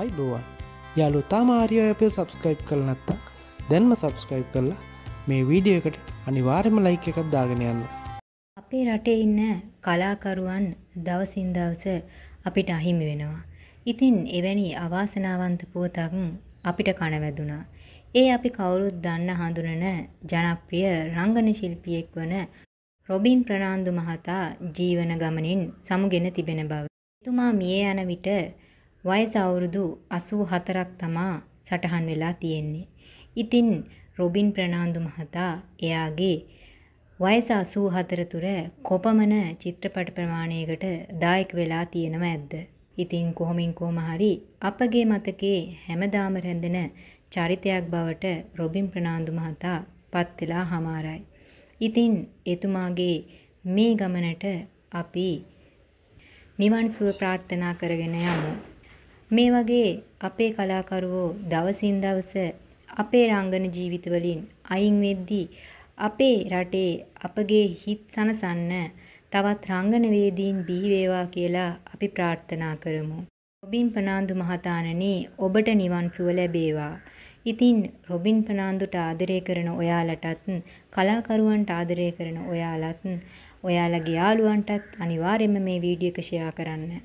අයිබෝවන් යාලු තාම ආරියප සබස්ක්‍රයිප් කල නැත්තක් දැන්ම සබස්ක්‍රයිප් කරලා මේ වීඩියකට අනිවාර්යම ලයික එකක් දාගෙන යන්න අපේ රටේ ඉන්න කලාකරුවන් දවසින් දවස අපිට අහිමි වෙනවා ඉතින් එවැනි අවාසනාවන්ත පුවතක් අපිට කණවැදුනා ඒ අපි කවුරුත් දන්න හඳුනන ජනප්‍රිය රංගන ශිල්පියෙක් වන රොබින් ප්‍රනාන්දු මහතා ජීවන ගමනින් සමුගෙන තිබෙන බව. එතුමා මිය යන විට වයස අවුරුදු 84ක් තමා සටහන් වෙලා තියෙන්නේ. ඉතින් රොබින් ප්‍රනාන්දු මහතා එයාගේ වයස 84 තුර කොපමණ චිත්‍රපට ප්‍රමාණයකට දායක වෙලා තියෙනව ඇද්ද? ඉතින් කොහොමින් කොහම හරි අපගේ මතකයේ හැමදාම රැඳෙන චරිතයක් බවට රොබින් ප්‍රනාන්දු මහතා පත් වෙලා හමාරයි. ඉතින් එතුමාගේ මේ ගමනට අපි නිවන් සුව ප්‍රාර්ථනා කරගෙන යමු. මේ වගේ අපේ කලාකරුවෝ දවසින් දවස අපේ රංගන ජීවිත වලින් අයින් වෙද්දී අපේ රටේ අපගේ හිත් සනසන්න තවත් රංගනවේදීන් බිහි වේවා කියලා අපි ප්‍රාර්ථනා කරමු. රොබින් පනාන්දු මහතාණනි ඔබට නිවන් සුව ලැබේවා. ඉතින් රොබින් පනාන්දුට ආදරය කරන ඔයාලටත් කලාකරුවන්ට ආදරය කරන ඔයාලත් ඔයාලගේ යාළුවන්ටත් අනිවාර්යයෙන්ම මේ වීඩියෝ එක ෂෙයා කරන්න.